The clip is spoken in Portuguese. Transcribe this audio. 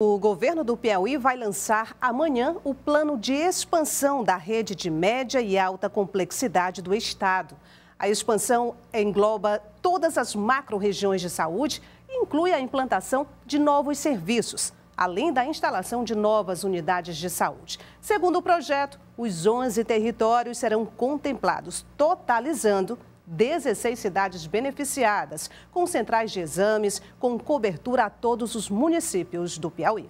O governo do Piauí vai lançar amanhã o plano de expansão da rede de média e alta complexidade do estado. A expansão engloba todas as macro-regiões de saúde e inclui a implantação de novos serviços, além da instalação de novas unidades de saúde. Segundo o projeto, os 11 territórios serão contemplados, totalizando 16 cidades beneficiadas, com centrais de exames, com cobertura a todos os municípios do Piauí.